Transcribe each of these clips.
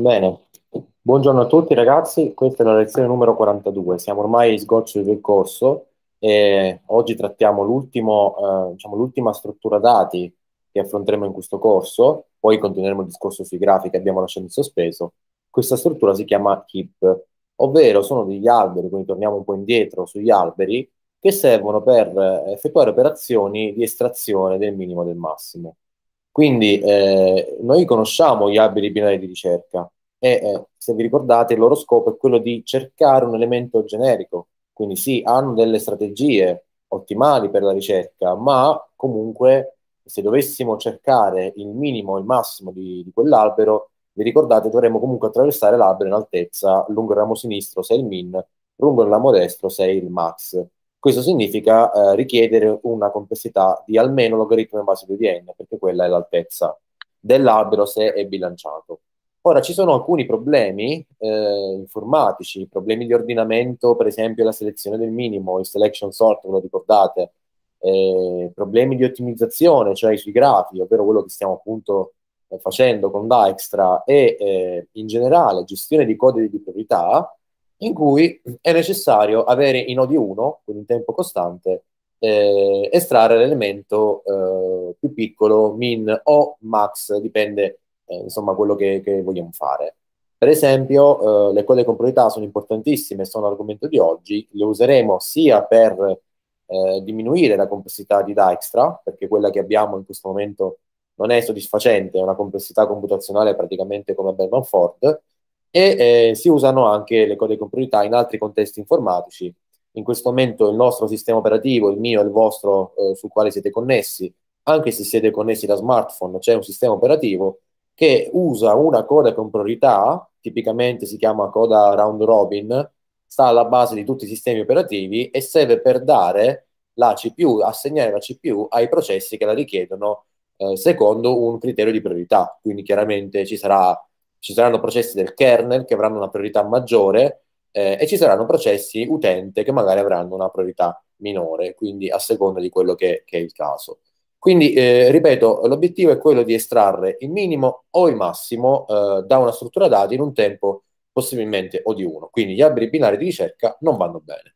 Bene, buongiorno a tutti ragazzi, questa è la lezione numero 42, siamo ormai sgoccioli del corso e oggi trattiamo l'ultima eh, diciamo, struttura dati che affronteremo in questo corso, poi continueremo il discorso sui grafi che abbiamo lasciato in sospeso. Questa struttura si chiama HIP, ovvero sono degli alberi, quindi torniamo un po' indietro sugli alberi, che servono per effettuare operazioni di estrazione del minimo e del massimo. Quindi eh, noi conosciamo gli alberi binari di ricerca e eh, se vi ricordate il loro scopo è quello di cercare un elemento generico, quindi sì, hanno delle strategie ottimali per la ricerca, ma comunque se dovessimo cercare il minimo e il massimo di, di quell'albero, vi ricordate dovremmo comunque attraversare l'albero in altezza lungo il ramo sinistro se è il min, lungo il ramo destro se è il max. Questo significa eh, richiedere una complessità di almeno logaritmo in base a 2 di perché quella è l'altezza dell'albero se è bilanciato. Ora ci sono alcuni problemi eh, informatici, problemi di ordinamento, per esempio la selezione del minimo, il selection sort, ve lo ricordate, eh, problemi di ottimizzazione, cioè sui grafi, ovvero quello che stiamo appunto eh, facendo con Dijkstra, e eh, in generale gestione di codici di priorità, in cui è necessario avere in OD 1, quindi in tempo costante, eh, estrarre l'elemento eh, più piccolo, min o max, dipende eh, insomma quello che, che, vogliamo fare. Per esempio, eh, le code con priorità sono importantissime, sono l'argomento di oggi, le useremo sia per eh, diminuire la complessità di Dijkstra, perché quella che abbiamo in questo momento non è soddisfacente, è una complessità computazionale praticamente come a Berman Ford, e eh, si usano anche le code di conformità in altri contesti informatici. In questo momento il nostro sistema operativo, il mio e il vostro eh, sul quale siete connessi, anche se siete connessi da smartphone, c'è un sistema operativo che usa una coda con priorità, tipicamente si chiama coda round robin, sta alla base di tutti i sistemi operativi e serve per dare la CPU, assegnare la CPU ai processi che la richiedono eh, secondo un criterio di priorità. Quindi chiaramente ci sarà ci saranno processi del kernel che avranno una priorità maggiore eh, e ci saranno processi utente che magari avranno una priorità minore, quindi a seconda di quello che, che è il caso. Quindi, eh, ripeto, l'obiettivo è quello di estrarre il minimo o il massimo eh, da una struttura dati in un tempo possibilmente o di uno. Quindi gli alberi binari di ricerca non vanno bene.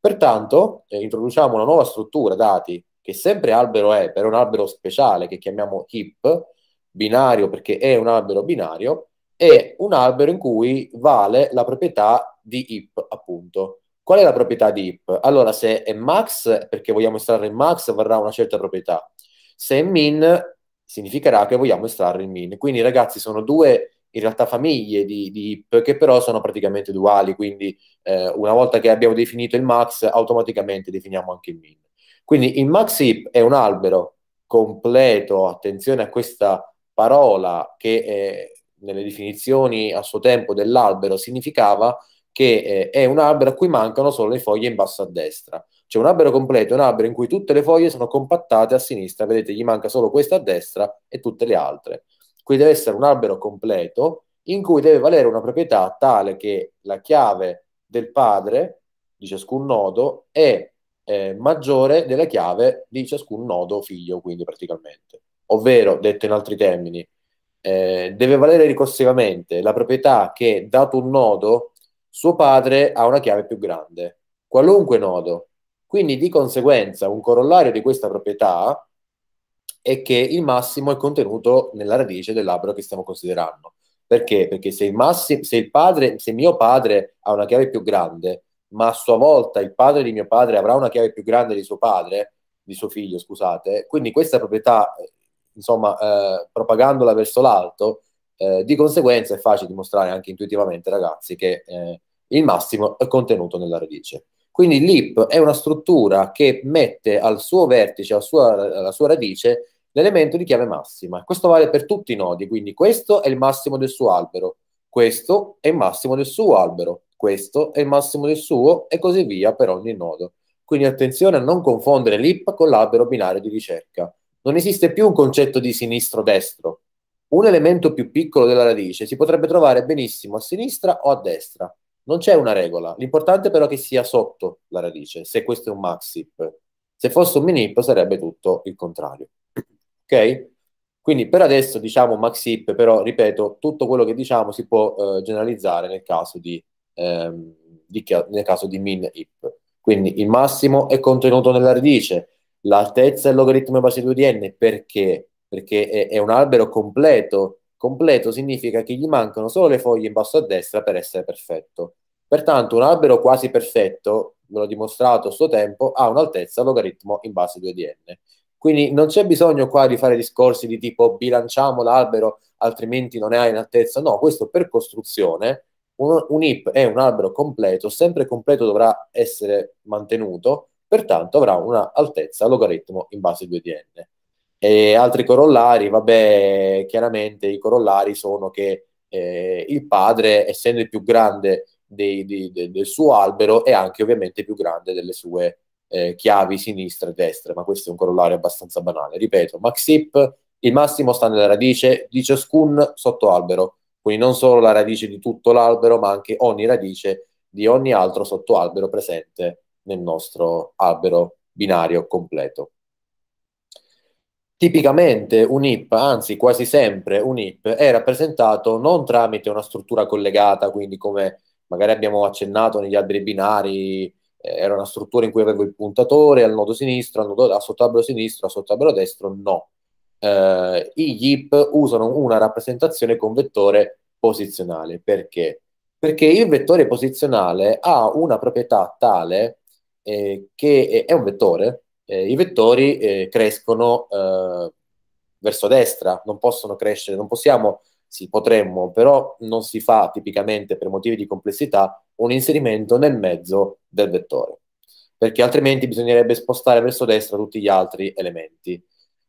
Pertanto, eh, introduciamo una nuova struttura dati che sempre albero è, però un albero speciale che chiamiamo HIP, binario perché è un albero binario, è un albero in cui vale la proprietà di IP, appunto. Qual è la proprietà di IP? Allora, se è max, perché vogliamo estrarre il max, varrà una certa proprietà. Se è min, significherà che vogliamo estrarre il min. Quindi, ragazzi, sono due in realtà famiglie di, di IP che però sono praticamente duali, quindi eh, una volta che abbiamo definito il max, automaticamente definiamo anche il min. Quindi il max IP è un albero completo, attenzione a questa parola che è nelle definizioni a suo tempo dell'albero significava che eh, è un albero a cui mancano solo le foglie in basso a destra. Cioè un albero completo è un albero in cui tutte le foglie sono compattate a sinistra, vedete gli manca solo questa a destra e tutte le altre. Quindi deve essere un albero completo in cui deve valere una proprietà tale che la chiave del padre di ciascun nodo è eh, maggiore della chiave di ciascun nodo figlio, quindi praticamente. Ovvero, detto in altri termini, eh, deve valere ricorsivamente la proprietà che, dato un nodo, suo padre ha una chiave più grande, qualunque nodo. Quindi di conseguenza un corollario di questa proprietà è che il massimo è contenuto nella radice dell'albero che stiamo considerando. Perché? Perché se il, massimo, se il padre, se mio padre ha una chiave più grande, ma a sua volta il padre di mio padre avrà una chiave più grande di suo padre, di suo figlio, scusate, quindi questa proprietà insomma, eh, propagandola verso l'alto, eh, di conseguenza è facile dimostrare anche intuitivamente, ragazzi, che eh, il massimo è contenuto nella radice. Quindi l'IP è una struttura che mette al suo vertice, al suo, alla sua radice, l'elemento di chiave massima. Questo vale per tutti i nodi, quindi questo è il massimo del suo albero, questo è il massimo del suo albero, questo è il massimo del suo e così via per ogni nodo. Quindi attenzione a non confondere l'IP con l'albero binario di ricerca non esiste più un concetto di sinistro-destro. Un elemento più piccolo della radice si potrebbe trovare benissimo a sinistra o a destra. Non c'è una regola, l'importante però è che sia sotto la radice, se questo è un maxip. Se fosse un minip sarebbe tutto il contrario. Ok? Quindi per adesso diciamo maxip, però ripeto, tutto quello che diciamo si può eh, generalizzare nel caso di, ehm, di nel caso di min-ip. Quindi il massimo è contenuto nella radice, l'altezza del logaritmo base 2 dn perché? Perché è, è un albero completo. Completo significa che gli mancano solo le foglie in basso a destra per essere perfetto. Pertanto un albero quasi perfetto, ve l'ho dimostrato a suo tempo, ha un'altezza logaritmo in base 2 dn Quindi non c'è bisogno qua di fare discorsi di tipo bilanciamo l'albero, altrimenti non è in altezza. No, questo per costruzione, un, un IP è un albero completo, sempre completo dovrà essere mantenuto, pertanto avrà una altezza logaritmo in base 2 dn E altri corollari, vabbè, chiaramente i corollari sono che eh, il padre, essendo il più grande dei, dei, de, del suo albero, è anche ovviamente più grande delle sue eh, chiavi sinistra e destra, ma questo è un corollario abbastanza banale. Ripeto, Maxip, il massimo sta nella radice di ciascun sottoalbero, quindi non solo la radice di tutto l'albero, ma anche ogni radice di ogni altro sottoalbero presente nel nostro albero binario completo. Tipicamente un IP, anzi quasi sempre un IP, è rappresentato non tramite una struttura collegata, quindi come magari abbiamo accennato negli alberi binari, eh, era una struttura in cui avevo il puntatore al nodo sinistro, al, nodo, al sottoalbero sinistro, al sottoalbero destro, no. Eh, gli IP usano una rappresentazione con vettore posizionale. Perché? Perché il vettore posizionale ha una proprietà tale eh, che è un vettore, eh, i vettori eh, crescono eh, verso destra, non possono crescere, non possiamo, sì, potremmo, però non si fa tipicamente per motivi di complessità un inserimento nel mezzo del vettore, perché altrimenti bisognerebbe spostare verso destra tutti gli altri elementi.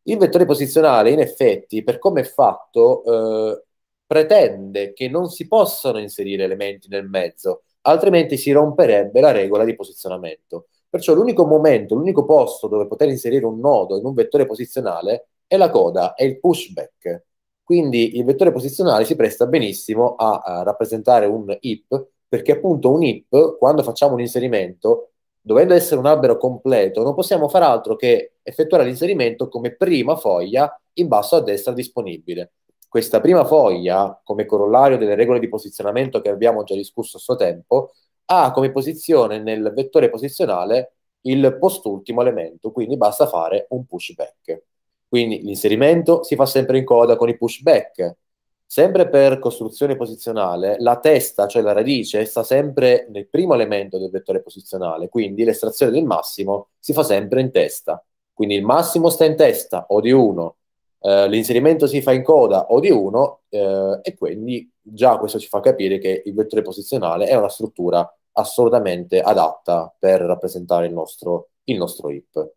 Il vettore posizionale, in effetti, per come è fatto, eh, pretende che non si possano inserire elementi nel mezzo, altrimenti si romperebbe la regola di posizionamento. Perciò l'unico momento, l'unico posto dove poter inserire un nodo in un vettore posizionale è la coda, è il pushback. Quindi il vettore posizionale si presta benissimo a, a rappresentare un IP, perché appunto un IP, quando facciamo un inserimento, dovendo essere un albero completo, non possiamo far altro che effettuare l'inserimento come prima foglia in basso a destra disponibile questa prima foglia, come corollario delle regole di posizionamento che abbiamo già discusso a suo tempo, ha come posizione nel vettore posizionale il postultimo elemento, quindi basta fare un pushback. Quindi l'inserimento si fa sempre in coda con i pushback. Sempre per costruzione posizionale, la testa, cioè la radice, sta sempre nel primo elemento del vettore posizionale, quindi l'estrazione del massimo si fa sempre in testa. Quindi il massimo sta in testa o di 1, eh, l'inserimento si fa in coda o di uno eh, e quindi già questo ci fa capire che il vettore posizionale è una struttura assolutamente adatta per rappresentare il nostro, il nostro IP.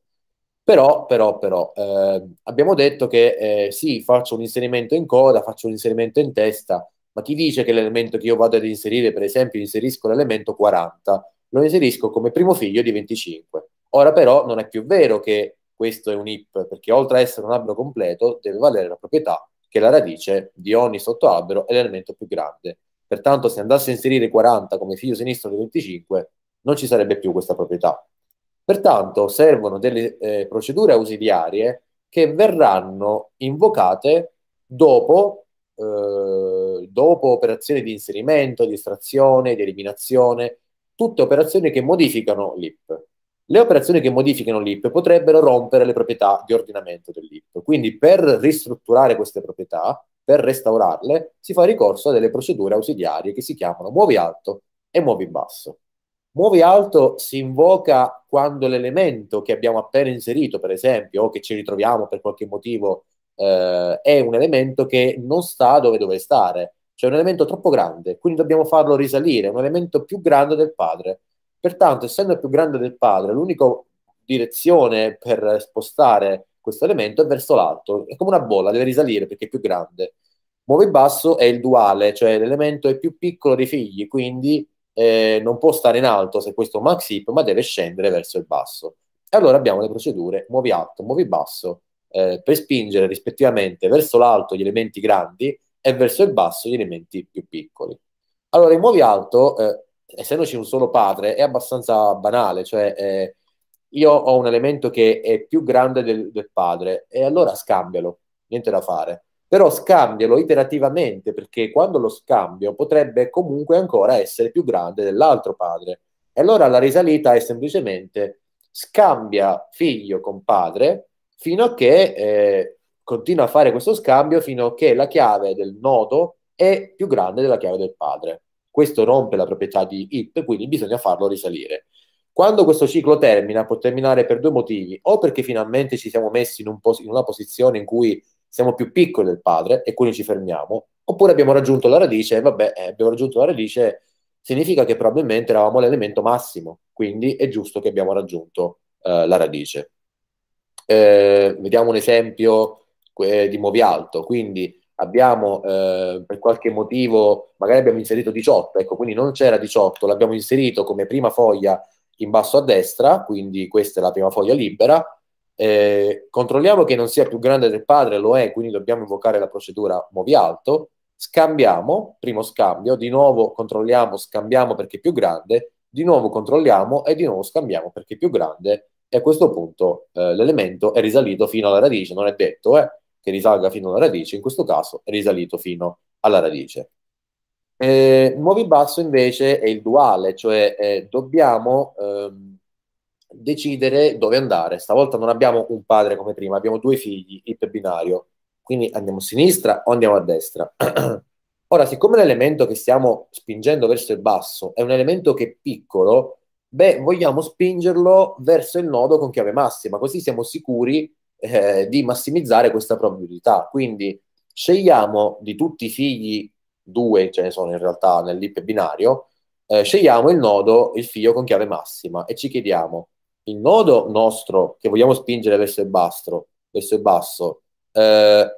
Però, però, però eh, abbiamo detto che eh, sì, faccio un inserimento in coda, faccio un inserimento in testa, ma chi dice che l'elemento che io vado ad inserire, per esempio, inserisco l'elemento 40, lo inserisco come primo figlio di 25. Ora però non è più vero che questo è un IP, perché oltre ad essere un albero completo, deve valere la proprietà che la radice di ogni sottoalbero è l'elemento più grande. Pertanto, se andasse a inserire 40 come figlio sinistro di 25, non ci sarebbe più questa proprietà. Pertanto, servono delle eh, procedure ausiliarie che verranno invocate dopo, eh, dopo operazioni di inserimento, di estrazione, di eliminazione, tutte operazioni che modificano l'IP. Le operazioni che modificano l'IP potrebbero rompere le proprietà di ordinamento dell'IP. Quindi per ristrutturare queste proprietà, per restaurarle, si fa ricorso a delle procedure ausiliarie che si chiamano muovi alto e muovi basso. Muovi alto si invoca quando l'elemento che abbiamo appena inserito, per esempio, o che ci ritroviamo per qualche motivo, eh, è un elemento che non sta dove deve stare, cioè un elemento troppo grande, quindi dobbiamo farlo risalire, un elemento più grande del padre Pertanto, essendo più grande del padre, l'unica direzione per spostare questo elemento è verso l'alto, è come una bolla, deve risalire perché è più grande. Muove in basso è il duale, cioè l'elemento è più piccolo dei figli, quindi eh, non può stare in alto se questo è un max hip, ma deve scendere verso il basso. E allora abbiamo le procedure muovi alto, muovi basso, eh, per spingere rispettivamente verso l'alto gli elementi grandi e verso il basso gli elementi più piccoli. Allora, i muovi alto eh, essendoci un solo padre, è abbastanza banale, cioè eh, io ho un elemento che è più grande del, del, padre e allora scambialo, niente da fare. Però scambialo iterativamente perché quando lo scambio potrebbe comunque ancora essere più grande dell'altro padre. E allora la risalita è semplicemente scambia figlio con padre fino a che eh, continua a fare questo scambio fino a che la chiave del nodo è più grande della chiave del padre questo rompe la proprietà di IP, quindi bisogna farlo risalire. Quando questo ciclo termina, può terminare per due motivi, o perché finalmente ci siamo messi in, un pos- in una posizione in cui siamo più piccoli del padre e quindi ci fermiamo, oppure abbiamo raggiunto la radice, e vabbè, eh, abbiamo raggiunto la radice, significa che probabilmente eravamo all'elemento massimo, quindi è giusto che abbiamo raggiunto eh, la radice. Eh, vediamo un esempio eh, di Movialto, quindi abbiamo eh, per qualche motivo, magari abbiamo inserito 18, ecco, quindi non c'era 18, l'abbiamo inserito come prima foglia in basso a destra, quindi questa è la prima foglia libera. Eh, controlliamo che non sia più grande del padre, lo è, quindi dobbiamo invocare la procedura muovi alto. Scambiamo, primo scambio, di nuovo controlliamo, scambiamo perché è più grande, di nuovo controlliamo e di nuovo scambiamo perché è più grande. E a questo punto eh, l'elemento è risalito fino alla radice, non è detto, eh che risalga fino alla radice, in questo caso è risalito fino alla radice. Eh, muovi basso invece è il duale, cioè eh, dobbiamo ehm, decidere dove andare. Stavolta non abbiamo un padre come prima, abbiamo due figli, il binario. Quindi andiamo a sinistra o andiamo a destra. Ora, siccome l'elemento che stiamo spingendo verso il basso è un elemento che è piccolo, beh, vogliamo spingerlo verso il nodo con chiave massima, così siamo sicuri eh, di massimizzare questa probabilità. Quindi scegliamo di tutti i figli, due ce ne sono in realtà nell'IP binario, eh, scegliamo il nodo, il figlio con chiave massima e ci chiediamo il nodo nostro che vogliamo spingere verso il, bastro, verso il basso eh,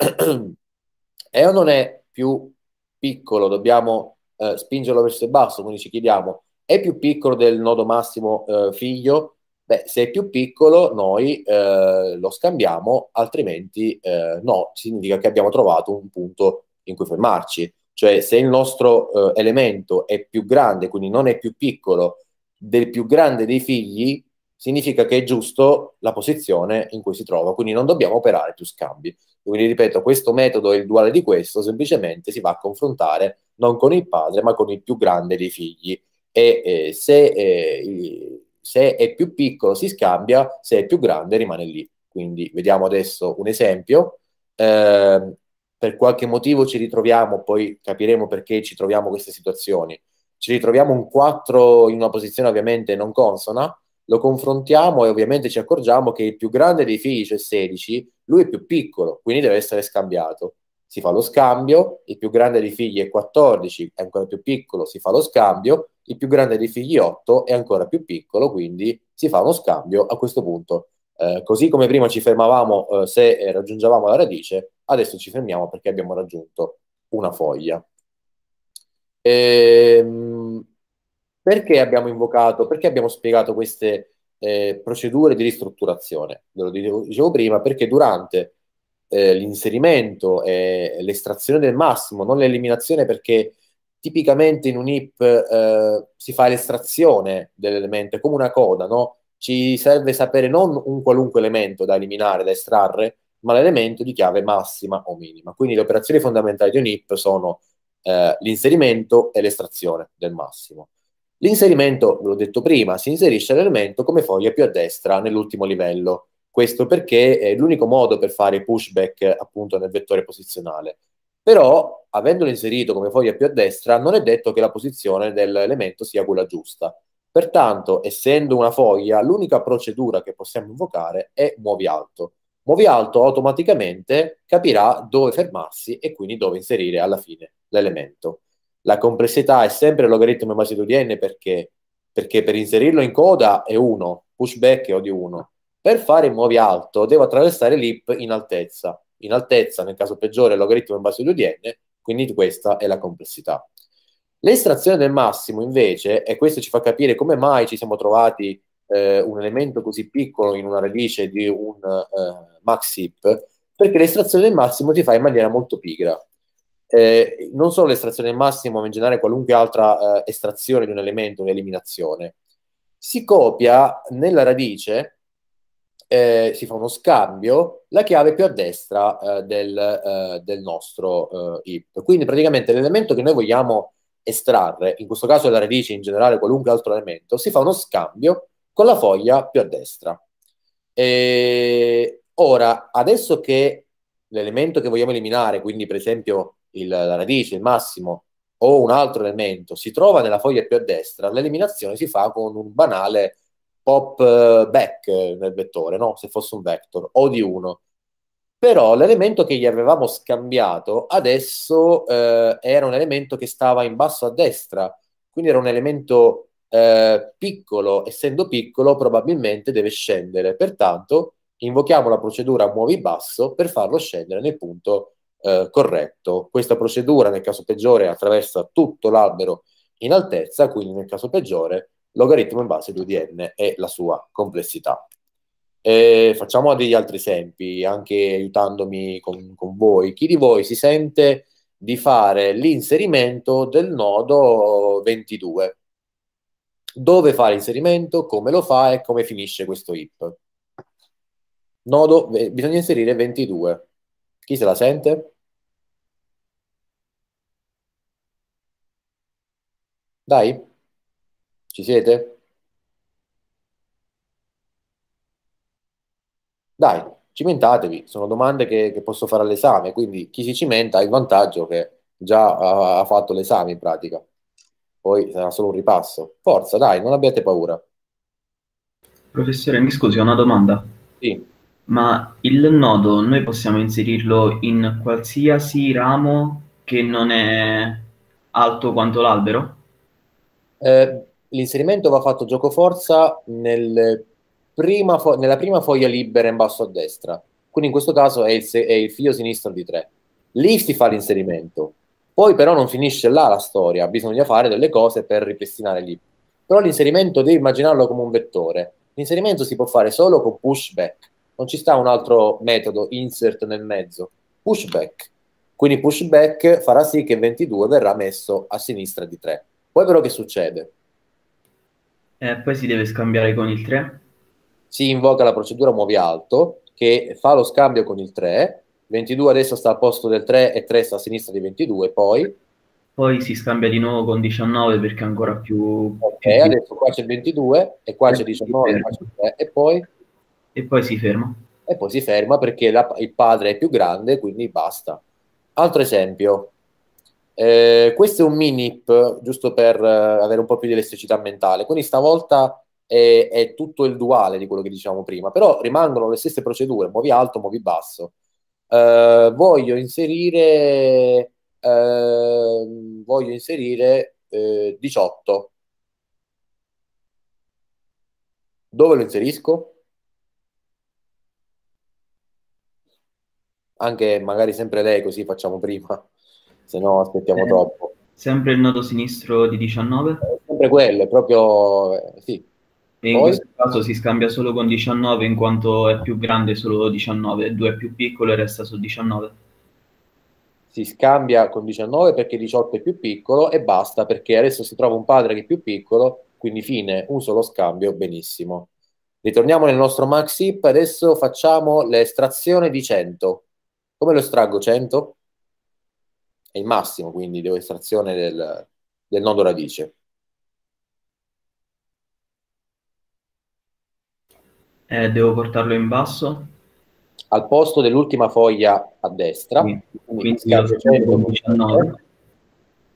è o non è più piccolo, dobbiamo eh, spingerlo verso il basso, quindi ci chiediamo è più piccolo del nodo massimo eh, figlio Beh, se è più piccolo noi eh, lo scambiamo, altrimenti eh, no, significa che abbiamo trovato un punto in cui fermarci. Cioè se il nostro eh, elemento è più grande, quindi non è più piccolo del più grande dei figli, significa che è giusto la posizione in cui si trova, quindi non dobbiamo operare più scambi. Quindi ripeto, questo metodo è il duale di questo, semplicemente si va a confrontare non con il padre, ma con il più grande dei figli. E eh, se eh, il se è più piccolo si scambia, se è più grande rimane lì. Quindi vediamo adesso un esempio. Eh, per qualche motivo ci ritroviamo, poi capiremo perché ci troviamo in queste situazioni. Ci ritroviamo un 4 in una posizione ovviamente non consona, lo confrontiamo e ovviamente ci accorgiamo che il più grande dei figli, cioè 16, lui è più piccolo, quindi deve essere scambiato si fa lo scambio, il più grande dei figli è 14, è ancora più piccolo, si fa lo scambio, il più grande dei figli 8 è ancora più piccolo, quindi si fa uno scambio a questo punto. Eh, così come prima ci fermavamo eh, se eh, raggiungevamo la radice, adesso ci fermiamo perché abbiamo raggiunto una foglia. Ehm, perché abbiamo invocato, perché abbiamo spiegato queste eh, procedure di ristrutturazione? Ve lo dicevo prima, perché durante eh, l'inserimento e l'estrazione del massimo, non l'eliminazione perché tipicamente in un IP eh, si fa l'estrazione dell'elemento, è come una coda, no? Ci serve sapere non un qualunque elemento da eliminare, da estrarre, ma l'elemento di chiave massima o minima. Quindi le operazioni fondamentali di un IP sono eh, l'inserimento e l'estrazione del massimo. L'inserimento, ve l'ho detto prima, si inserisce l'elemento come foglia più a destra nell'ultimo livello questo perché è l'unico modo per fare pushback appunto nel vettore posizionale. Però, avendolo inserito come foglia più a destra, non è detto che la posizione dell'elemento sia quella giusta. Pertanto, essendo una foglia, l'unica procedura che possiamo invocare è muovi alto. Muovi alto automaticamente capirà dove fermarsi e quindi dove inserire alla fine l'elemento. La complessità è sempre logaritmo di magnitudo di n perché? perché per inserirlo in coda è 1, pushback è O di 1, per fare muovi alto devo attraversare l'ip in altezza. In altezza, nel caso peggiore, il logaritmo in base a 2 dn quindi questa è la complessità. L'estrazione del massimo, invece, e questo ci fa capire come mai ci siamo trovati eh, un elemento così piccolo in una radice di un eh, max hip, perché l'estrazione del massimo si fa in maniera molto pigra. Eh, non solo l'estrazione del massimo, ma in generale qualunque altra eh, estrazione di un elemento, un'eliminazione, si copia nella radice eh, si fa uno scambio, la chiave più a destra eh, del, eh, del, nostro eh, IP. Quindi praticamente l'elemento che noi vogliamo estrarre, in questo caso la radice, in generale qualunque altro elemento, si fa uno scambio con la foglia più a destra. E ora, adesso che l'elemento che vogliamo eliminare, quindi per esempio il, la radice, il massimo, o un altro elemento si trova nella foglia più a destra, l'eliminazione si fa con un banale pop eh, back eh, nel vettore, no? se fosse un vector, o di uno. Però l'elemento che gli avevamo scambiato adesso eh, era un elemento che stava in basso a destra, quindi era un elemento eh, piccolo, essendo piccolo probabilmente deve scendere. Pertanto invochiamo la procedura muovi basso per farlo scendere nel punto eh, corretto. Questa procedura nel caso peggiore attraversa tutto l'albero in altezza, quindi nel caso peggiore logaritmo in base 2 di n e la sua complessità. E facciamo degli altri esempi, anche aiutandomi con, con voi. Chi di voi si sente di fare l'inserimento del nodo 22? Dove fa l'inserimento, come lo fa e come finisce questo IP? Nodo, eh, bisogna inserire 22. Chi se la sente? Dai. Ci siete? Dai, cimentatevi, sono domande che, che posso fare all'esame, quindi chi si cimenta ha il vantaggio che già ha, ha fatto l'esame in pratica. Poi sarà solo un ripasso. Forza, dai, non abbiate paura. Professore, mi scusi, ho una domanda. Sì. Ma il nodo noi possiamo inserirlo in qualsiasi ramo che non è alto quanto l'albero? Eh, l'inserimento va fatto giocoforza nel prima fo- nella prima foglia libera in basso a destra. Quindi in questo caso è il, se- è il figlio sinistro di 3. Lì si fa l'inserimento. Poi però non finisce là la storia, bisogna fare delle cose per ripristinare lì. Però l'inserimento devi immaginarlo come un vettore. L'inserimento si può fare solo con pushback. Non ci sta un altro metodo, insert nel mezzo. Pushback. Quindi pushback farà sì che 22 verrà messo a sinistra di 3. Poi però che succede? E poi si deve scambiare con il 3? Si invoca la procedura muovi alto, che fa lo scambio con il 3, 22 adesso sta al posto del 3 e 3 sta a sinistra di 22, poi... Poi si scambia di nuovo con 19 perché è ancora più... Ok, più... adesso qua c'è il 22 e qua e c'è 19 e, qua c'è 3, e poi... E poi si ferma. E poi si ferma perché la, il padre è più grande, quindi basta. Altro esempio, eh, questo è un minip, giusto per eh, avere un po' più di elasticità mentale, quindi stavolta è, è, tutto il duale di quello che dicevamo prima, però rimangono le stesse procedure, muovi alto, muovi basso. Eh, voglio inserire, eh, voglio inserire 18. Eh, Dove lo inserisco? Anche magari sempre lei, così facciamo prima se no aspettiamo eh, troppo. Sempre il nodo sinistro di 19? Eh, sempre quello, è proprio eh, sì. E in Poi, questo caso si scambia solo con 19 in quanto è più grande solo 19, 2 è più piccolo e resta su 19. Si scambia con 19 perché 18 è più piccolo e basta perché adesso si trova un padre che è più piccolo, quindi fine, un solo scambio, benissimo. Ritorniamo nel nostro max hip, adesso facciamo l'estrazione di 100. Come lo estraggo 100? è il massimo, quindi devo estrazione del, del nodo radice. Eh, devo portarlo in basso? Al posto dell'ultima foglia a destra. Quindi, quindi 100,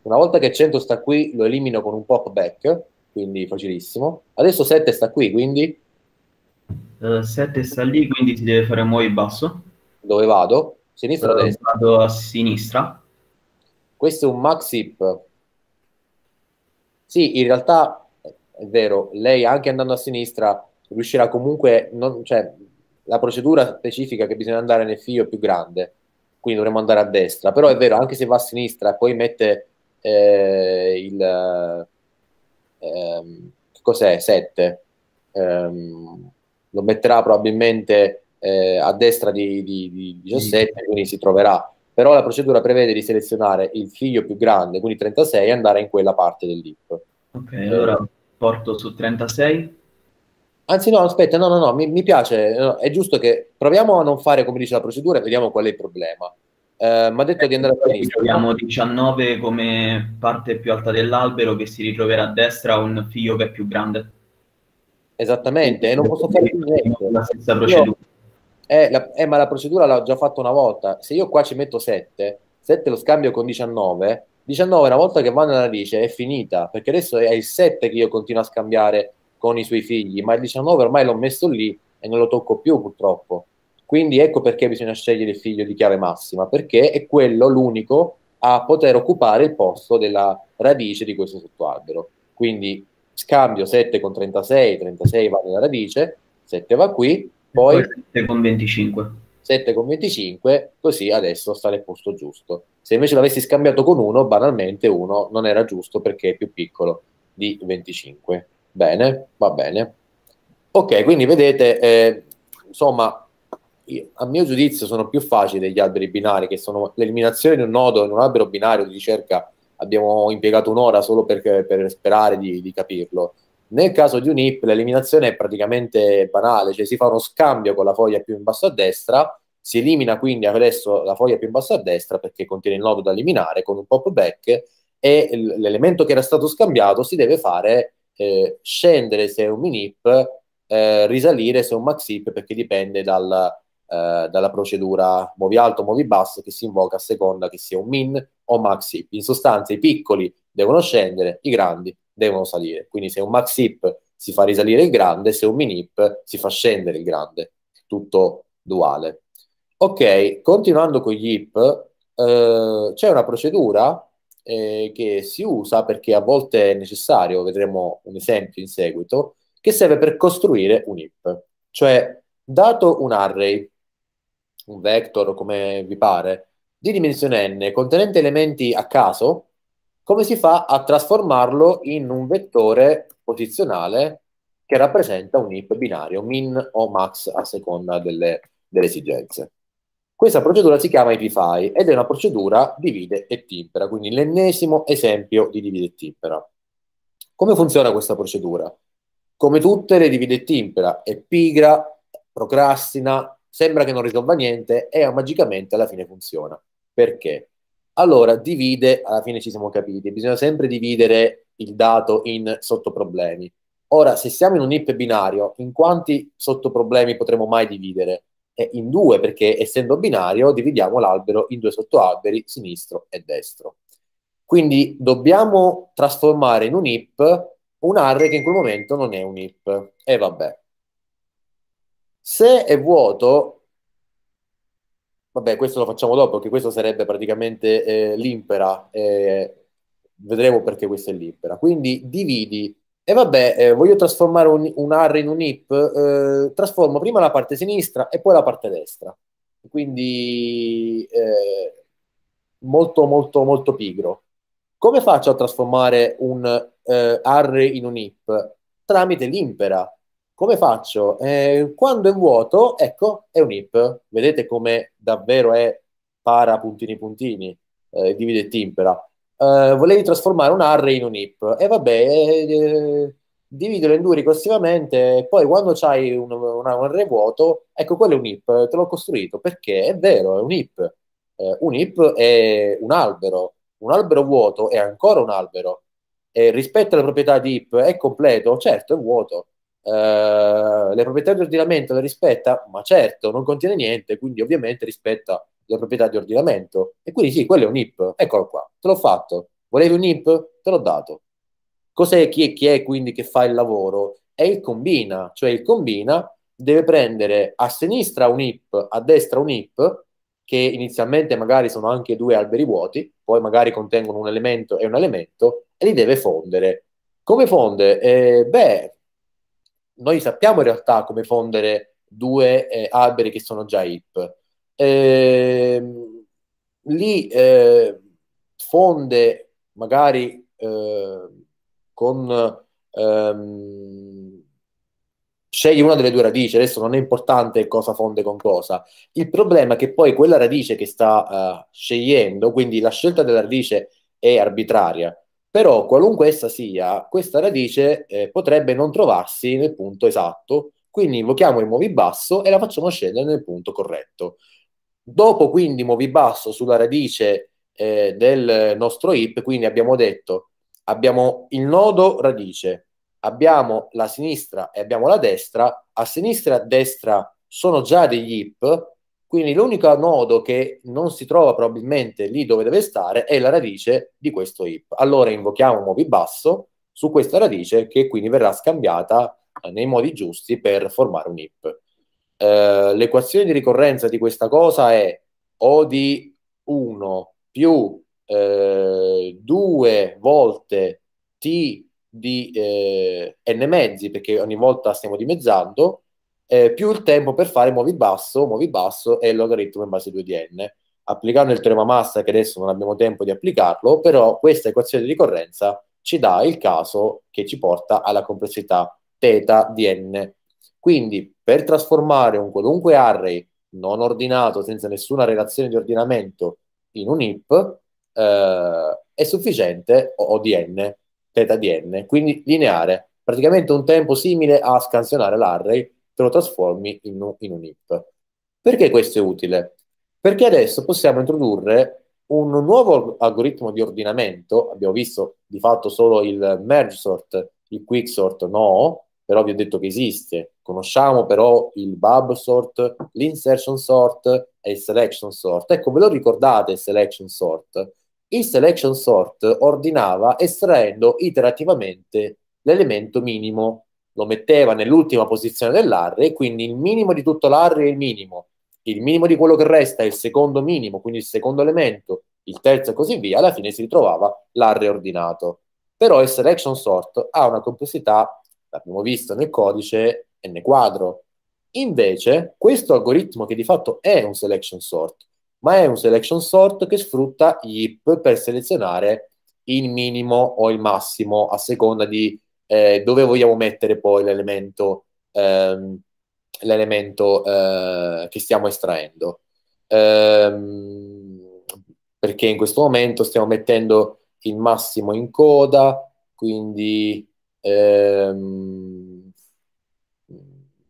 Una volta che 100 sta qui, lo elimino con un pop back, quindi facilissimo. Adesso 7 sta qui, quindi... Uh, eh, 7 sta lì, quindi si deve fare un muovi basso. Dove vado? Sinistra uh, o eh, destra? Vado a sinistra. Questo è un maxip Sì, in realtà è vero, lei anche andando a sinistra riuscirà comunque, non, cioè, la procedura specifica che bisogna andare nel filo più grande, quindi dovremmo andare a destra, però è vero, anche se va a sinistra e poi mette eh, il... Eh, cos'è? 7. Eh, lo metterà probabilmente eh, a destra di, di, di 17, quindi si troverà però la procedura prevede di selezionare il figlio più grande, quindi 36, e andare in quella parte del dip. Ok, allora porto su 36. Anzi no, aspetta, no, no, no, mi, mi piace, no, è giusto che proviamo a non fare come dice la procedura e vediamo qual è il problema. Eh, Mi ha detto eh, di andare a sinistra. Abbiamo 19 come parte più alta dell'albero che si ritroverà a destra un figlio che è più grande. Esattamente, e non posso fare più niente. La stessa procedura. Io eh, la, eh, ma la procedura l'ho già fatta una volta, se io qua ci metto 7, 7 lo scambio con 19, 19 una volta che va nella radice è finita, perché adesso è il 7 che io continuo a scambiare con i suoi figli, ma il 19 ormai l'ho messo lì e non lo tocco più purtroppo. Quindi ecco perché bisogna scegliere il figlio di chiave massima, perché è quello l'unico a poter occupare il posto della radice di questo sottoalbero. Quindi scambio 7 con 36, 36 va nella radice, 7 va qui, poi, poi 7 con 25. 7 con 25, così adesso sta nel posto giusto. Se invece l'avessi scambiato con 1, banalmente 1 non era giusto perché è più piccolo di 25. Bene, va bene. Ok, quindi vedete, eh, insomma, io, a mio giudizio sono più facili degli alberi binari, che sono l'eliminazione di un nodo in un albero binario di ricerca, abbiamo impiegato un'ora solo per, per sperare di, di capirlo nel caso di un IP l'eliminazione è praticamente banale, cioè si fa uno scambio con la foglia più in basso a destra, si elimina quindi adesso la foglia più in basso a destra perché contiene il nodo da eliminare con un pop back e l'elemento che era stato scambiato si deve fare eh, scendere se è un min IP, eh, risalire se è un max IP perché dipende dal, eh, dalla procedura movi alto, movi basso che si invoca a seconda che sia un min o max IP. In sostanza i piccoli devono scendere, i grandi devono salire. Quindi se un max hip si fa risalire il grande, se un min hip si fa scendere il grande, tutto duale. Ok, continuando con gli hip, eh, c'è una procedura eh, che si usa perché a volte è necessario, vedremo un esempio in seguito, che serve per costruire un hip. Cioè, dato un array, un vector come vi pare, di dimensione n, contenente elementi a caso, come si fa a trasformarlo in un vettore posizionale che rappresenta un IP binario, min o max a seconda delle, delle esigenze. Questa procedura si chiama IPFI ed è una procedura divide e timpera, quindi l'ennesimo esempio di divide e timpera. Come funziona questa procedura? Come tutte le divide e timpera, è pigra, procrastina, sembra che non risolva niente e magicamente alla fine funziona. Perché? Allora, divide, alla fine ci siamo capiti, bisogna sempre dividere il dato in sottoproblemi. Ora, se siamo in un IP binario, in quanti sottoproblemi potremo mai dividere? Eh, in due, perché essendo binario, dividiamo l'albero in due sottoalberi, sinistro e destro. Quindi dobbiamo trasformare in un IP un array che in quel momento non è un IP. E eh, vabbè. Se è vuoto, Vabbè, questo lo facciamo dopo, perché questo sarebbe praticamente eh, l'impera. Eh, vedremo perché questo è l'impera. Quindi dividi. E vabbè, eh, voglio trasformare un, un R in un IP, eh, trasformo prima la parte sinistra e poi la parte destra. Quindi eh, molto, molto, molto pigro. Come faccio a trasformare un eh, R in un IP? Tramite l'impera come faccio? Eh, quando è vuoto, ecco, è un IP. Vedete come davvero è para puntini puntini, eh, divide timpera. Eh, volevi trasformare un array in un IP. E vabbè, eh, eh, dividilo in due ricorsivamente, poi quando c'hai un, un, array vuoto, ecco, quello è un IP, te l'ho costruito, perché è vero, è un IP. Eh, un IP è un albero, un albero vuoto è ancora un albero. E rispetto alle proprietà di IP è completo, certo, è vuoto eh, le proprietà di ordinamento le rispetta? Ma certo, non contiene niente, quindi ovviamente rispetta le proprietà di ordinamento. E quindi sì, quello è un IP, eccolo qua, te l'ho fatto. Volevi un IP? Te l'ho dato. Cos'è chi è, chi è quindi che fa il lavoro? È il combina, cioè il combina deve prendere a sinistra un IP, a destra un IP, che inizialmente magari sono anche due alberi vuoti, poi magari contengono un elemento e un elemento, e li deve fondere. Come fonde? Eh, beh, noi sappiamo in realtà come fondere due eh, alberi che sono già IP. Eh, lì eh, fonde magari eh, con ehm, scegli una delle due radici, adesso non è importante cosa fonde con cosa. Il problema è che poi quella radice che sta uh, scegliendo, quindi la scelta della radice è arbitraria, però qualunque essa sia, questa radice eh, potrebbe non trovarsi nel punto esatto, quindi invochiamo il movi basso e la facciamo scendere nel punto corretto. Dopo quindi movi basso sulla radice eh, del nostro IP, quindi abbiamo detto abbiamo il nodo radice, abbiamo la sinistra e abbiamo la destra, a sinistra e a destra sono già degli IP, quindi l'unico nodo che non si trova probabilmente lì dove deve stare è la radice di questo IP. Allora invochiamo un modi basso su questa radice che quindi verrà scambiata eh, nei modi giusti per formare un IP. Eh, l'equazione di ricorrenza di questa cosa è O di 1 più eh, 2 volte t di eh, n mezzi, perché ogni volta stiamo dimezzando, eh, più il tempo per fare muovi basso, muovi basso e il logaritmo in base 2 dn Applicando il teorema massa, che adesso non abbiamo tempo di applicarlo, però questa equazione di ricorrenza ci dà il caso che ci porta alla complessità θ di n. Quindi, per trasformare un qualunque array non ordinato, senza nessuna relazione di ordinamento, in un IP, eh, è sufficiente o, o di n, θ di n, quindi lineare. Praticamente un tempo simile a scansionare l'array te lo trasformi in un, in un IP. Perché questo è utile? Perché adesso possiamo introdurre un nuovo algoritmo di ordinamento, abbiamo visto di fatto solo il merge sort, il quick sort no, però vi ho detto che esiste, conosciamo però il bub sort, l'insertion sort e il selection sort. Ecco, ve lo ricordate il selection sort? Il selection sort ordinava estraendo iterativamente l'elemento minimo lo metteva nell'ultima posizione dell'array, quindi il minimo di tutto l'array è il minimo, il minimo di quello che resta è il secondo minimo, quindi il secondo elemento, il terzo e così via, alla fine si ritrovava l'array ordinato. Però il selection sort ha una complessità, l'abbiamo visto nel codice, n quadro. Invece, questo algoritmo che di fatto è un selection sort, ma è un selection sort che sfrutta gli IP per selezionare il minimo o il massimo a seconda di eh, dove vogliamo mettere poi l'elemento, ehm, l'elemento eh, che stiamo estraendo. Ehm, perché in questo momento stiamo mettendo il massimo in coda, quindi ehm,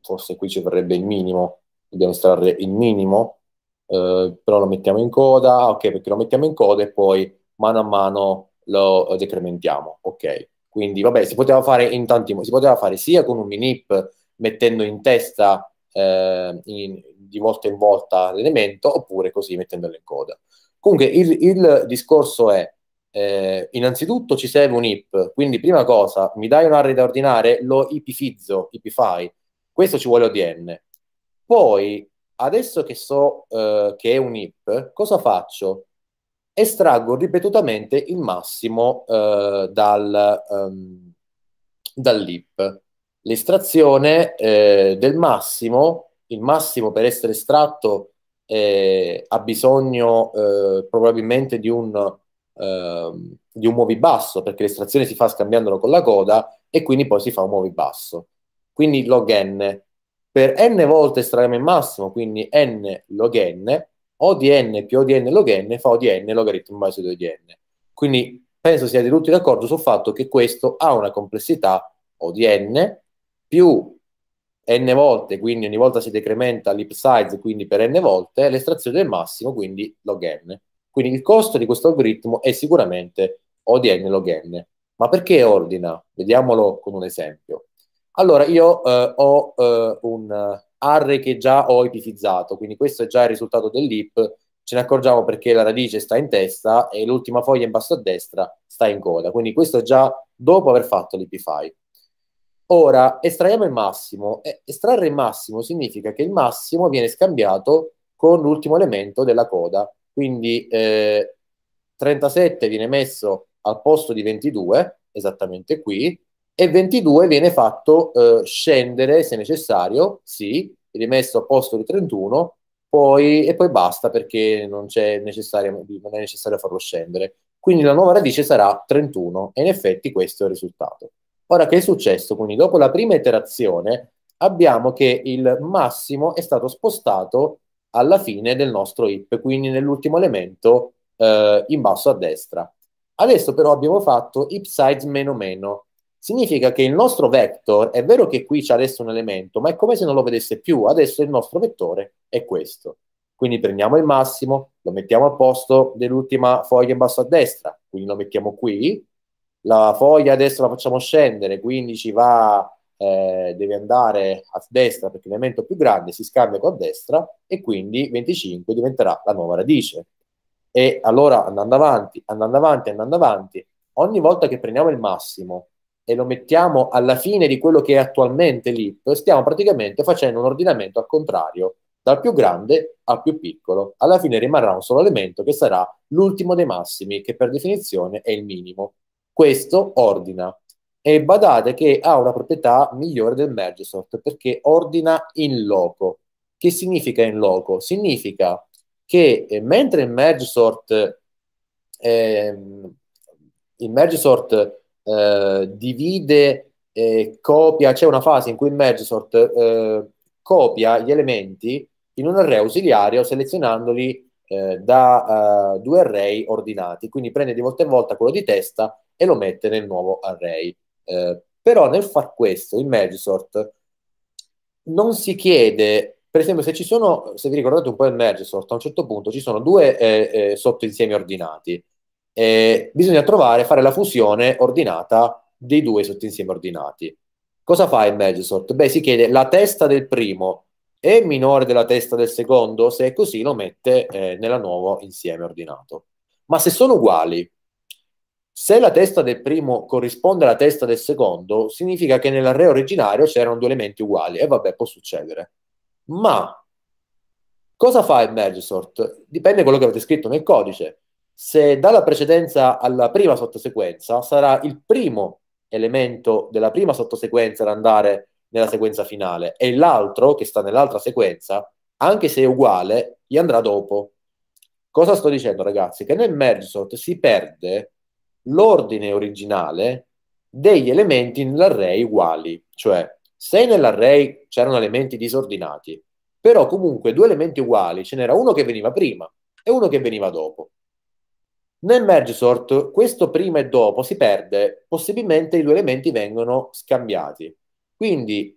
forse qui ci vorrebbe il minimo, dobbiamo estrarre il minimo, eh, però lo mettiamo in coda, ah, ok, perché lo mettiamo in coda e poi mano a mano lo decrementiamo, ok. Quindi, vabbè, si poteva fare in tanti modi, si poteva fare sia con un minip mettendo in testa eh, in, di volta in volta l'elemento, oppure così mettendolo in coda. Comunque, il, il discorso è, eh, innanzitutto ci serve un IP, quindi prima cosa, mi dai un array da ordinare, lo IPFizzo, ipify, questo ci vuole ODN. Poi, adesso che so eh, che è un IP, cosa faccio? estraggo ripetutamente il massimo eh, dal, um, ehm, dall'IP. L'estrazione eh, del massimo, il massimo per essere estratto eh, ha bisogno eh, probabilmente di un, ehm, di un movi basso, perché l'estrazione si fa scambiandolo con la coda e quindi poi si fa un muovi basso. Quindi log n. Per n volte estrarremo il massimo, quindi n log n, o di n più o di n log n fa o di n logaritmo base 2 di n. Quindi penso siate tutti d'accordo sul fatto che questo ha una complessità o di n più n volte, quindi ogni volta si decrementa l'hip size, quindi per n volte, l'estrazione del massimo, quindi log n. Quindi il costo di questo algoritmo è sicuramente o di n log n. Ma perché ordina? Vediamolo con un esempio. Allora, io eh, ho eh, un, arre che già ho ipifizzato, quindi questo è già il risultato dell'ip, ce ne accorgiamo perché la radice sta in testa e l'ultima foglia in basso a destra sta in coda, quindi questo è già dopo aver fatto l'ipify. Ora, estraiamo il massimo. Estrarre il massimo significa che il massimo viene scambiato con l'ultimo elemento della coda, quindi eh, 37 viene messo al posto di 22, esattamente qui, e 22 viene fatto eh, scendere se necessario, sì, rimesso a posto di 31 poi, e poi basta perché non, necessario, non è necessario farlo scendere. Quindi la nuova radice sarà 31 e in effetti questo è il risultato. Ora che è successo? Quindi dopo la prima iterazione abbiamo che il massimo è stato spostato alla fine del nostro IP, quindi nell'ultimo elemento eh, in basso a destra. Adesso però abbiamo fatto size meno meno, significa che il nostro vector, è vero che qui c'è adesso un elemento, ma è come se non lo vedesse più, adesso il nostro vettore è questo. Quindi prendiamo il massimo, lo mettiamo al posto dell'ultima foglia in basso a destra, quindi lo mettiamo qui, la foglia adesso la facciamo scendere, 15 va, eh, deve andare a destra perché l'elemento più grande si scambia con a destra e quindi 25 diventerà la nuova radice. E allora andando avanti, andando avanti, andando avanti, ogni volta che prendiamo il massimo e lo mettiamo alla fine di quello che è attualmente l'IP, stiamo praticamente facendo un ordinamento al contrario, dal più grande al più piccolo. Alla fine rimarrà un solo elemento che sarà l'ultimo dei massimi, che per definizione è il minimo. Questo ordina. E badate che ha una proprietà migliore del merge perché ordina in loco. Che significa in loco? Significa che eh, mentre il merge sort, eh, il merge sort eh, divide e copia, c'è una fase in cui Mersort eh, copia gli elementi in un array ausiliario selezionandoli eh, da eh, due array ordinati, quindi prende di volta in volta quello di testa e lo mette nel nuovo array. Eh, però nel far questo, in Mergesort non si chiede per esempio, se ci sono, se vi ricordate un po' il Mergesort, a un certo punto ci sono due eh, eh, sottoinsiemi ordinati eh, bisogna trovare, fare la fusione ordinata dei due sottinsieme ordinati. Cosa fa il Megasort? Beh, si chiede la testa del primo è minore della testa del secondo? Se è così, lo mette eh, nella nuovo insieme ordinato. Ma se sono uguali, se la testa del primo corrisponde alla testa del secondo, significa che nell'array originario c'erano due elementi uguali. E vabbè, può succedere. Ma cosa fa il merge sort? Dipende da quello che avete scritto nel codice se dà la precedenza alla prima sottosequenza, sarà il primo elemento della prima sottosequenza ad andare nella sequenza finale e l'altro che sta nell'altra sequenza, anche se è uguale, gli andrà dopo. Cosa sto dicendo, ragazzi? Che nel merge sort si perde l'ordine originale degli elementi nell'array uguali, cioè se nell'array c'erano elementi disordinati, però comunque due elementi uguali, ce n'era uno che veniva prima e uno che veniva dopo. Nel merge sort, questo prima e dopo si perde, possibilmente i due elementi vengono scambiati. Quindi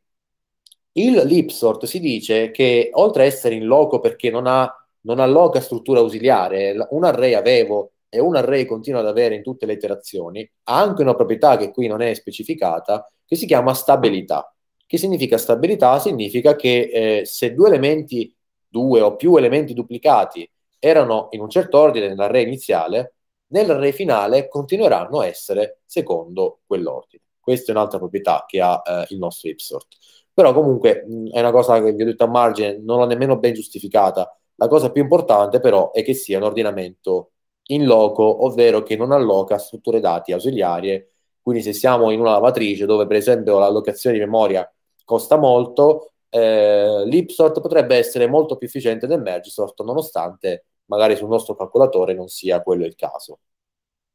il lip sort si dice che oltre a essere in loco perché non ha, non alloca struttura ausiliare, un array avevo e un array continua ad avere in tutte le iterazioni, ha anche una proprietà che qui non è specificata, che si chiama stabilità. Che significa stabilità? Significa che eh, se due elementi, due o più elementi duplicati erano in un certo ordine nell'array iniziale, nel re finale continueranno a essere secondo quell'ordine. Questa è un'altra proprietà che ha eh, il nostro Ipsort. Però comunque mh, è una cosa che vi ho detto a margine, non l'ho nemmeno ben giustificata. La cosa più importante però è che sia un ordinamento in loco, ovvero che non alloca strutture dati ausiliarie. Quindi se siamo in una lavatrice dove per esempio l'allocazione di memoria costa molto, eh, l'Ipsort potrebbe essere molto più efficiente del Mergesort nonostante magari sul nostro calcolatore non sia quello il caso.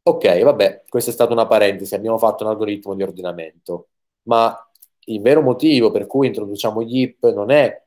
Ok, vabbè, questa è stata una parentesi, abbiamo fatto un algoritmo di ordinamento, ma il vero motivo per cui introduciamo gli IP non è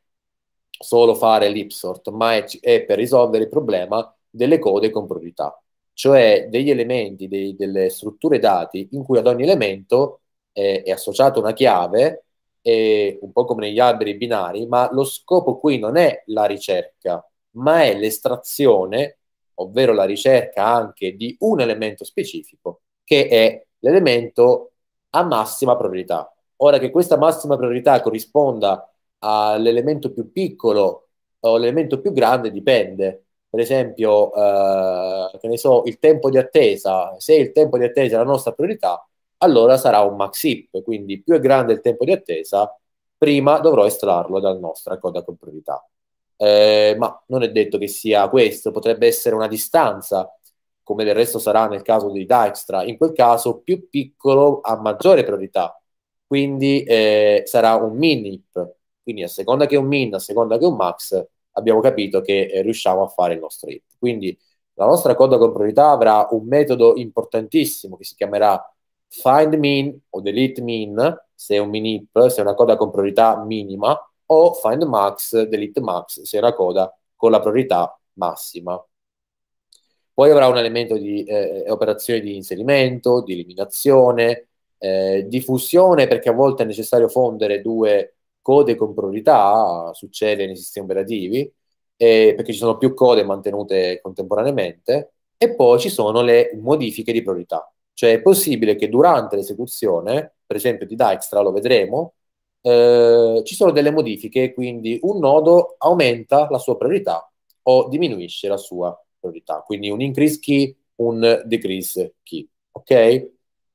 solo fare l'ipsort, ma è, è, per risolvere il problema delle code con priorità, cioè degli elementi, dei, delle strutture dati in cui ad ogni elemento eh, è associata una chiave, eh, un po' come negli alberi binari, ma lo scopo qui non è la ricerca, ma è l'estrazione, ovvero la ricerca anche di un elemento specifico, che è l'elemento a massima priorità. Ora che questa massima priorità corrisponda all'elemento più piccolo o all'elemento più grande dipende. Per esempio, eh, che ne so, il tempo di attesa. Se il tempo di attesa è la nostra priorità, allora sarà un max hip, quindi più è grande il tempo di attesa, prima dovrò estrarlo dalla nostra coda ecco, con priorità. Eh, ma non è detto che sia questo, potrebbe essere una distanza, come del resto sarà nel caso di Dijkstra, in quel caso più piccolo ha maggiore priorità, quindi eh, sarà un minip, quindi a seconda che un min, a seconda che un max, abbiamo capito che eh, riusciamo a fare il nostro hip. Quindi la nostra coda con priorità avrà un metodo importantissimo che si chiamerà find min o delete min, se è un minip, se è una coda con priorità minima, o find max, delete max se la coda con la priorità massima. Poi avrà un elemento di eh, operazioni di inserimento, di eliminazione, eh, di fusione, perché a volte è necessario fondere due code con priorità, succede nei sistemi operativi, eh, perché ci sono più code mantenute contemporaneamente, e poi ci sono le modifiche di priorità. Cioè è possibile che durante l'esecuzione, per esempio di Dijkstra, lo vedremo, eh, ci sono delle modifiche, quindi un nodo aumenta la sua priorità o diminuisce la sua priorità, quindi un increase key, un decrease key, ok? Eh,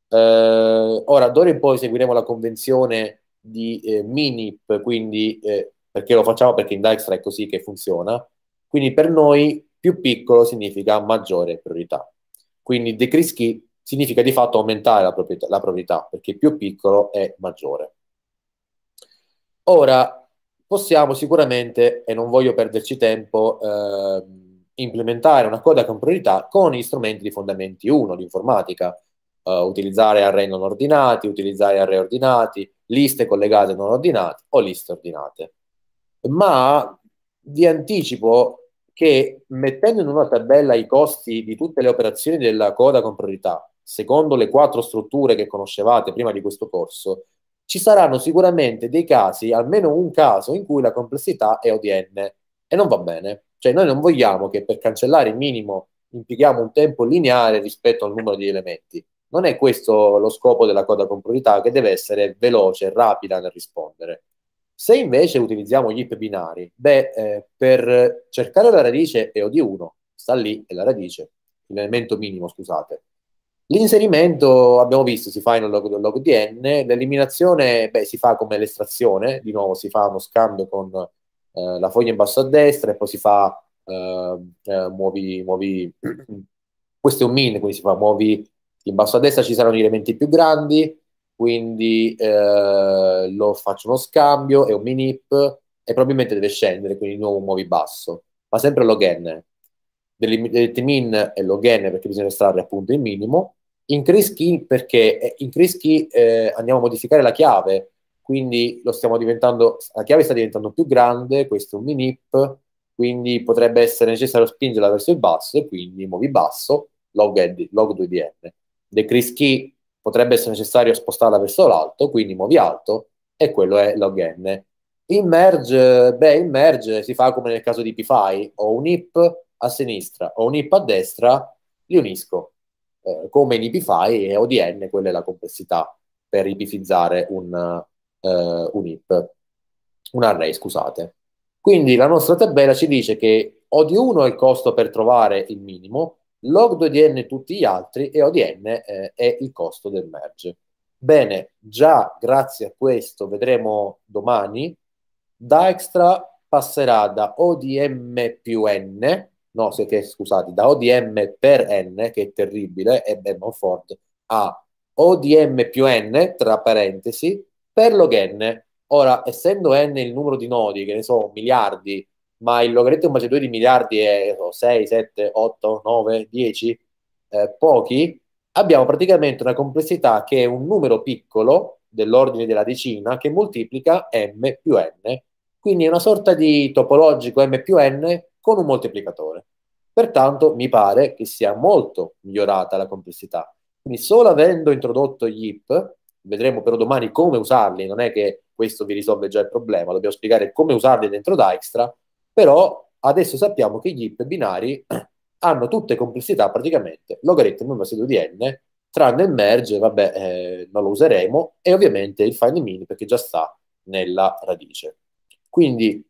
ora, d'ora in poi seguiremo la convenzione di eh, minip, quindi eh, perché lo facciamo? Perché in Dijkstra è così che funziona, quindi per noi più piccolo significa maggiore priorità. Quindi decrease key significa di fatto aumentare la la proprietà perché più piccolo è maggiore. Ora, possiamo sicuramente, e non voglio perderci tempo, eh, implementare una coda con priorità con gli strumenti di fondamenti 1, l'informatica, eh, utilizzare array non ordinati, utilizzare array ordinati, liste collegate non ordinate o liste ordinate. Ma vi anticipo che mettendo in una tabella i costi di tutte le operazioni della coda con priorità, secondo le quattro strutture che conoscevate prima di questo corso, ci saranno sicuramente dei casi, almeno un caso, in cui la complessità è ODN e non va bene. Cioè noi non vogliamo che per cancellare il minimo impieghiamo un tempo lineare rispetto al numero di elementi. Non è questo lo scopo della coda con priorità che deve essere veloce, rapida nel rispondere. Se invece utilizziamo gli IP binari, beh, eh, per cercare la radice è od 1 sta lì è la radice, l'elemento minimo, scusate. L'inserimento, abbiamo visto, si fa in un log, un log DN, l'eliminazione beh, si fa come l'estrazione, di nuovo si fa uno scambio con eh, la foglia in basso a destra e poi si fa eh, eh, muovi, muovi, questo è un min, quindi si fa muovi in basso a destra, ci saranno gli elementi più grandi, quindi eh, lo faccio uno scambio, è un min ip e probabilmente deve scendere, quindi di nuovo muovi basso, ma sempre log n. Del, del min e log n perché bisogna estrarre appunto il minimo in Chris Key perché eh, in Chris Key eh, andiamo a modificare la chiave, quindi la chiave sta diventando più grande, questo è un minip, quindi potrebbe essere necessario spingerla verso il basso e quindi muovi basso, log, log 2dn. The Chris Key potrebbe essere necessario spostarla verso l'alto, quindi muovi alto e quello è log n. Il merge, beh, il merge si fa come nel caso di Pify, ho un IP a sinistra, ho un IP a destra, li unisco eh, come in IPFI e ODN, quella è la complessità per IPFizzare un, eh, un IP, un array, scusate. Quindi la nostra tabella ci dice che OD1 è il costo per trovare il minimo, log 2DN tutti gli altri e ODN eh, è il costo del merge. Bene, già grazie a questo vedremo domani, Dijkstra passerà da ODM più N no, siete scusati, da ODM per N, che è terribile, e Benno Ford, a ODM più N, tra parentesi, per log N. Ora, essendo N il numero di nodi, che ne so, miliardi, ma il logaritmo maggiore di miliardi è so, 6, 7, 8, 9, 10, eh, pochi, abbiamo praticamente una complessità che è un numero piccolo dell'ordine della decina che moltiplica m più n. Quindi è una sorta di topologico m più n con un moltiplicatore. Pertanto mi pare che sia molto migliorata la complessità. Quindi solo avendo introdotto gli IP, vedremo però domani come usarli, non è che questo vi risolve già il problema, dobbiamo spiegare come usarli dentro Dijkstra, però adesso sappiamo che gli IP binari hanno tutte complessità praticamente logaritmo in base 2 di tranne il merge, vabbè, eh, non lo useremo, e ovviamente il find min perché già sta nella radice. Quindi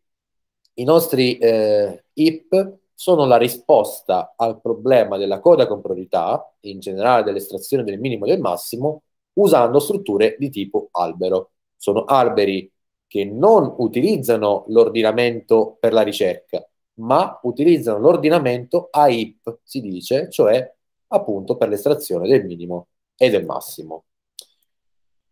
i nostri eh, IP sono la risposta al problema della coda con priorità, in generale dell'estrazione del minimo e del massimo, usando strutture di tipo albero. Sono alberi che non utilizzano l'ordinamento per la ricerca, ma utilizzano l'ordinamento a IP, si dice, cioè appunto per l'estrazione del minimo e del massimo.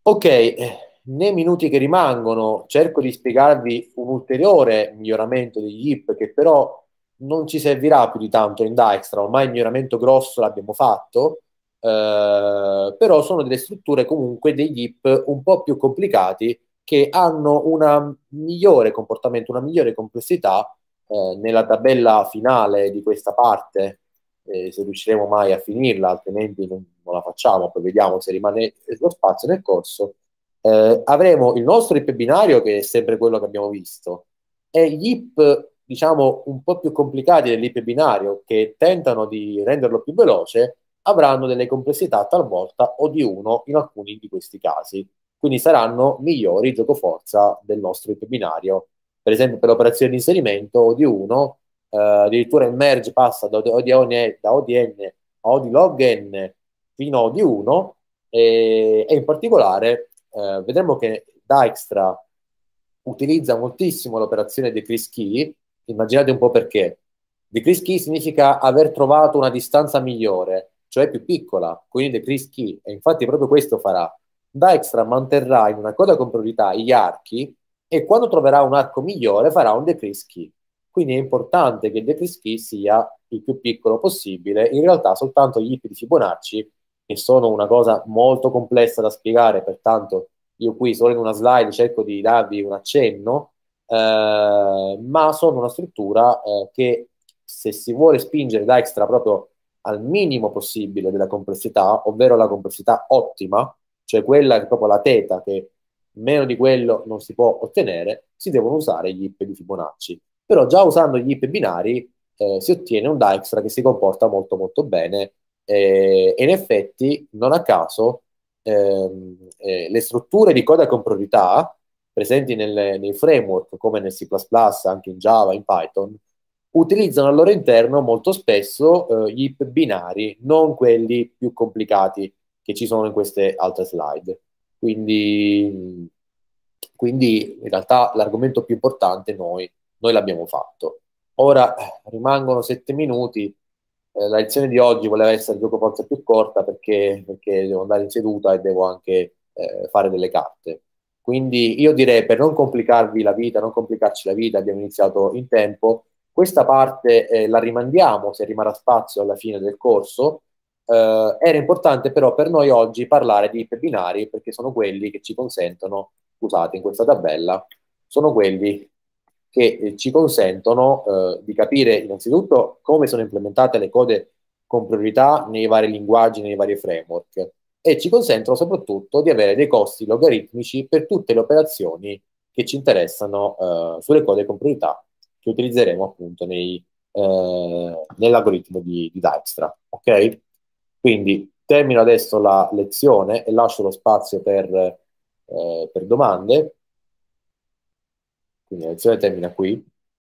Ok, nei minuti che rimangono cerco di spiegarvi un ulteriore miglioramento degli hip che però non ci servirà più di tanto in Dijkstra, ormai il miglioramento grosso l'abbiamo fatto, eh, però sono delle strutture comunque degli hip un po' più complicati che hanno un migliore comportamento, una migliore complessità eh, nella tabella finale di questa parte, eh, se riusciremo mai a finirla, altrimenti non, non la facciamo, poi vediamo se rimane lo spazio nel corso eh, avremo il nostro IP binario che è sempre quello che abbiamo visto e gli IP diciamo un po' più complicati dell'IP binario che tentano di renderlo più veloce avranno delle complessità talvolta o di uno in alcuni di questi casi quindi saranno migliori gioco forza del nostro IP binario per esempio per l'operazione di inserimento o di uno eh, addirittura il merge passa da, ODN, da ODN a log N fino a OD1 e, e in particolare eh, vedremo che Dijkstra utilizza moltissimo l'operazione di Chris Key, immaginate un po' perché. Di Chris Key significa aver trovato una distanza migliore, cioè più piccola, quindi di Chris Key, e infatti proprio questo farà. Dijkstra manterrà in una coda con priorità gli archi e quando troverà un arco migliore farà un decrease key. Quindi è importante che il decrease key sia il più piccolo possibile, in realtà soltanto gli IP di Fibonacci che sono una cosa molto complessa da spiegare, pertanto io qui solo in una slide cerco di darvi un accenno, eh, ma sono una struttura eh, che se si vuole spingere da extra proprio al minimo possibile della complessità, ovvero la complessità ottima, cioè quella che è proprio la teta, che meno di quello non si può ottenere, si devono usare gli IP di Fibonacci. Però già usando gli IP binari eh, si ottiene un Dijkstra che si comporta molto molto bene eh, e in effetti, non a caso, ehm, eh, le strutture di coda con priorità presenti nel, nei framework come nel C++, anche in Java, in Python, utilizzano al loro interno molto spesso eh, gli IP binari, non quelli più complicati che ci sono in queste altre slide. Quindi, quindi in realtà l'argomento più importante noi, noi l'abbiamo fatto. Ora rimangono sette minuti, eh, la lezione di oggi voleva essere gioco forza più corta perché, perché, devo andare in seduta e devo anche eh, fare delle carte. Quindi io direi per non complicarvi la vita, non complicarci la vita, abbiamo iniziato in tempo. Questa parte eh, la rimandiamo se rimarrà spazio alla fine del corso. Eh, era importante però per noi oggi parlare di binari perché sono quelli che ci consentono, scusate, in questa tabella, sono quelli che eh, ci consentono eh, di capire innanzitutto come sono implementate le code con priorità nei vari linguaggi, nei vari framework e ci consentono soprattutto di avere dei costi logaritmici per tutte le operazioni che ci interessano eh, sulle code con priorità che utilizzeremo appunto nei, eh, nell'algoritmo di, di Dijkstra. Ok? Quindi termino adesso la lezione e lascio lo spazio per, eh, per domande. Quindi la lezione termina qui.